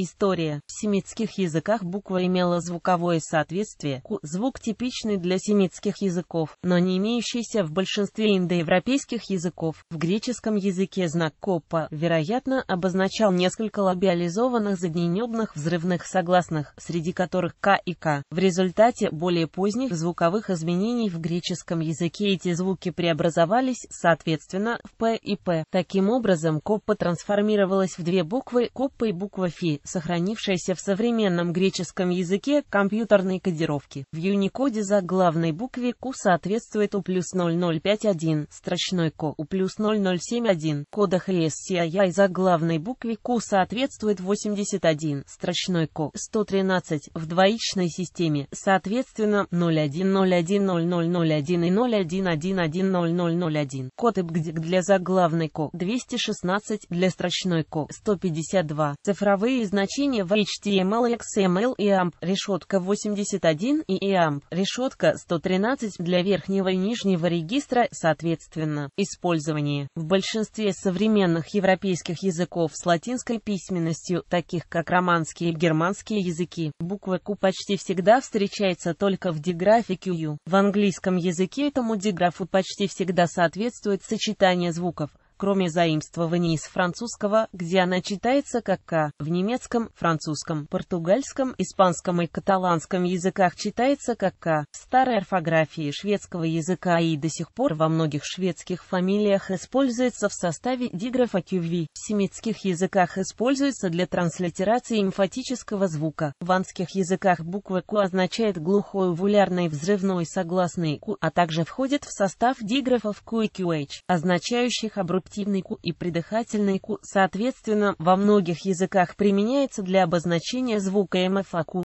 История. В семитских языках буква имела звуковое соответствие «ку», звук типичный для семитских языков, но не имеющийся в большинстве индоевропейских языков. В греческом языке знак «копа», вероятно, обозначал несколько лабиализованных задненебных взрывных согласных, среди которых «к» и «к». В результате более поздних звуковых изменений в греческом языке эти звуки преобразовались, соответственно, в «п» и «п». Таким образом, «копа» трансформировалась в две буквы «копа» и буква «фи», сохранившаяся в современном греческом языке компьютерной кодировки. В Unicode за главной букве Q соответствует У плюс 0051, строчной ко У плюс 0071, кодах Лессия и за главной букве Q соответствует 81, строчной ко 113 в двоичной системе, соответственно 01010001 и 01110001. Код ИБГДИК для заглавной ко 216, для строчной ко 152. Цифровые знаки значения в HTML, XML и AMP, решетка 81 и AMP, решетка 113 для верхнего и нижнего регистра, соответственно. Использование. В большинстве современных европейских языков с латинской письменностью, таких как романские и германские языки, буква Q почти всегда встречается только в диграфике Q. В английском языке этому диграфу почти всегда соответствует сочетание звуков – кроме заимствований из французского, где она читается как «к», в немецком, французском, португальском, испанском и каталанском языках читается как «к», в старой орфографии шведского языка и до сих пор во многих шведских фамилиях используется в составе диграфа QV, в семитских языках используется для транслитерации эмфатического звука, в анских языках буква «ку» означает глухой вулярный взрывной согласный «ку», а также входит в состав диграфов «ку» и «qh», означающих обрубки активный ку и придыхательный ку, соответственно, во многих языках применяется для обозначения звука МФАКУ.